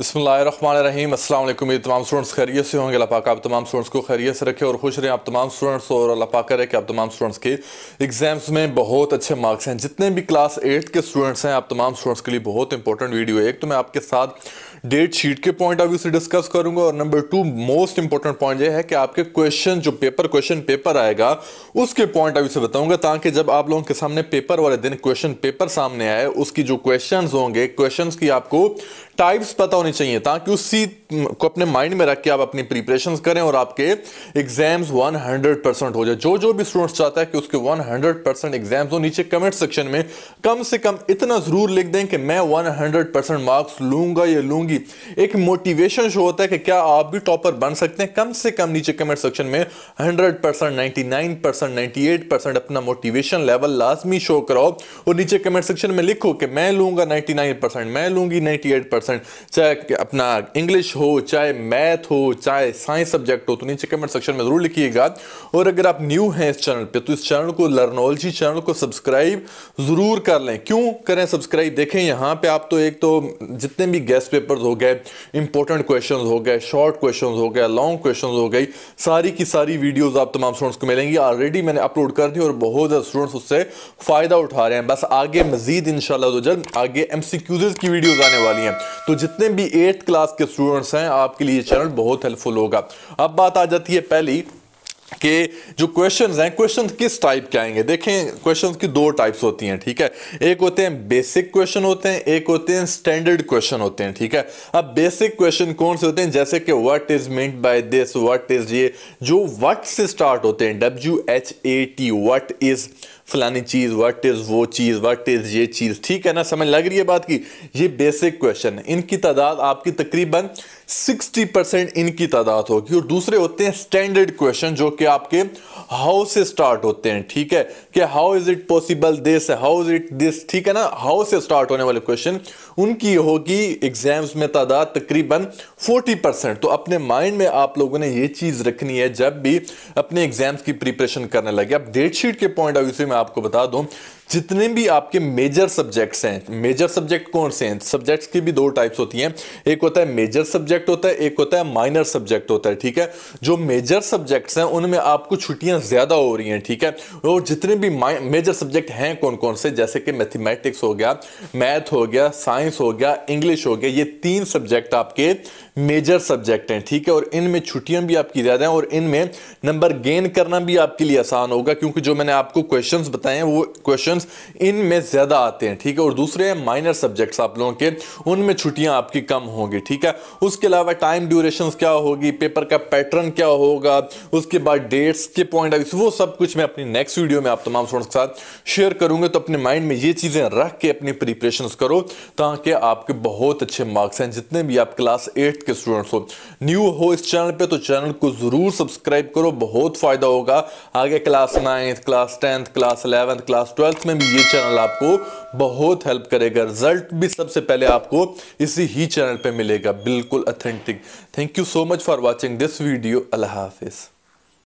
बसमीम असल तमाम स्टूडेंट्स खैरियत से होंगे अल्लाह पाक आप तमाम स्टूडेंट्स को खैरियत से रखें और खुश रहें आप तमाम स्टूडेंट्स और अल्लाह पाक करे कि आप तमाम स्टूडेंट्स के एग्ज़ाम्स में बहुत अच्छे मार्क्स हैं जितने भी क्लास एट के स्टूडेंट्स हैं आप तमाम स्टूडेंट्स के लिए बहुत इंपॉर्टेंट वीडियो है एक तो मैं आपके साथ डेट शीट के पॉइंट ऑफ व्यू से डिस्कस करूंगा और number two most important point ये है कि आपके क्वेश्चन जो पेपर क्वेश्चन पेपर आएगा उसके पॉइंट ऑफ व्यू से बताऊंगा ताकि जब आप लोगों के सामने पेपर वाले दिन क्वेश्चन पेपर सामने आए उसकी जो क्वेश्चन होंगे क्वेश्चन की आपको टाइप्स पता होनी चाहिए ताकि उसी को अपने माइंड में रख के आप अपनी प्रिपरेशन करें और आपके एग्जाम्स 100 परसेंट हो जाए जो जो भी स्टूडेंट्स चाहता है कि उसके 100 परसेंट एग्जाम्स हो नीचे कमेंट सेक्शन में कम से कम इतना ज़रूर लिख दें कि मैं 100 परसेंट मार्क्स लूंगा या लूंगी एक मोटिवेशन शो होता है कि क्या आप भी टॉपर बन सकते हैं कम से कम नीचे कमेंट सेक्शन में hundred percent ninety nine percent eight percent अपना मोटिवेशन लेवल लाजमी शो कराओ और नीचे कमेंट सेक्शन में लिखो कि मैं लूंगा नाइन्टी नाइन मैं लूंगी नाइन्टी परसेंट परसेंट चाहे अपना इंग्लिश हो चाहे मैथ हो चाहे साइंस सब्जेक्ट हो तो नीचे कमेंट सेक्शन में ज़रूर लिखिएगा और अगर आप न्यू हैं इस चैनल पे तो इस चैनल को लर्नोलॉजी चैनल को सब्सक्राइब ज़रूर कर लें क्यों करें सब्सक्राइब देखें यहाँ पे आप तो एक तो जितने भी गेस्ट पेपर्स हो गए इंपॉर्टेंट क्वेश्चन हो गए शॉर्ट क्वेश्चन हो गए लॉन्ग क्वेश्चन हो गई सारी की सारी वीडियोज़ आप तमाम स्टूडेंट्स को मिलेंगी ऑलरेडी मैंने अपलोड कर दी और बहुत ज़्यादा स्टूडेंट्स उससे फ़ायदा उठा रहे हैं बस आगे मजीद इन जल्द आगे एम की वीडियोज़ आने वाली हैं तो जितने भी एट्थ क्लास के स्टूडेंट्स हैं आपके लिए चैनल बहुत हेल्पफुल होगा अब बात आ जाती है पहली के जो क्वेश्चंस हैं क्वेश्चन किस टाइप के आएंगे देखें क्वेश्चंस की दो टाइप्स होती हैं ठीक है एक होते हैं बेसिक क्वेश्चन होते हैं एक होते हैं स्टैंडर्ड क्वेश्चन होते हैं ठीक है अब बेसिक क्वेश्चन कौन से होते हैं जैसे कि what is meant by this what is ये जो व्हाट से स्टार्ट होते हैं W H A T what is फलानी चीज़ व्हाट इज़ वो चीज़ व्हाट इज़ ये चीज़ ठीक है ना समझ लग रही है बात की ये बेसिक क्वेश्चन है इनकी तादाद आपकी तकरीबन 60 परसेंट इनकी तादाद होगी और दूसरे होते हैं स्टैंडर्ड क्वेश्चन जो कि आपके हाउ से स्टार्ट होते हैं ठीक है कि how is it possible this how is it this ठीक है ना हाउ से स्टार्ट होने वाले क्वेश्चन उनकी होगी एग्जाम्स में तादाद तकरीबन 40 परसेंट तो अपने माइंड में आप लोगों ने ये चीज़ रखनी है जब भी अपने एग्जाम्स की प्रिपरेशन करने लगे अब डेट शीट के पॉइंट ऑफ व्यू से मैं आपको बता दूं जितने भी आपके मेजर सब्जेक्ट्स हैं मेजर सब्जेक्ट कौन से हैं सब्जेक्ट्स की भी दो टाइप्स होती हैं एक होता है मेजर सब्जेक्ट होता है एक होता है माइनर सब्जेक्ट होता है ठीक है जो मेजर सब्जेक्ट्स हैं उनमें आपको छुट्टियां ज़्यादा हो रही हैं ठीक है और जितने भी मेजर सब्जेक्ट हैं कौन कौन से जैसे कि मैथमेटिक्स हो गया मैथ हो गया साइंस हो गया इंग्लिश हो गया ये तीन सब्जेक्ट आपके मेजर सब्जेक्ट हैं ठीक है और इनमें छुट्टियां भी आपकी ज़्यादा हैं और इनमें नंबर गेन करना भी आपके लिए आसान होगा क्योंकि जो मैंने आपको क्वेश्चन बताए हैं वो क्वेश्चन एग्जाम्स इनमें ज़्यादा आते हैं ठीक है और दूसरे हैं माइनर सब्जेक्ट्स आप लोगों के उनमें छुट्टियाँ आपकी कम होंगी ठीक है उसके अलावा टाइम ड्यूरेशन क्या होगी पेपर का पैटर्न क्या होगा उसके बाद डेट्स के पॉइंट ऑफ वो सब कुछ मैं अपनी नेक्स्ट वीडियो में आप तमाम स्टूडेंट्स के साथ शेयर करूंगा तो अपने माइंड में ये चीज़ें रख के अपनी प्रिपरेशन करो ताकि आपके बहुत अच्छे मार्क्स हैं जितने भी आप क्लास एट्थ के स्टूडेंट्स हो न्यू हो इस चैनल पर तो चैनल को ज़रूर सब्सक्राइब करो बहुत फ़ायदा होगा आगे class ninth class tenth class eleventh class twelfth उसमें भी ये चैनल आपको बहुत हेल्प करेगा रिजल्ट भी सबसे पहले आपको इसी ही चैनल पे मिलेगा बिल्कुल authentic thank you so much for watching this video अल्लाह हाफिज़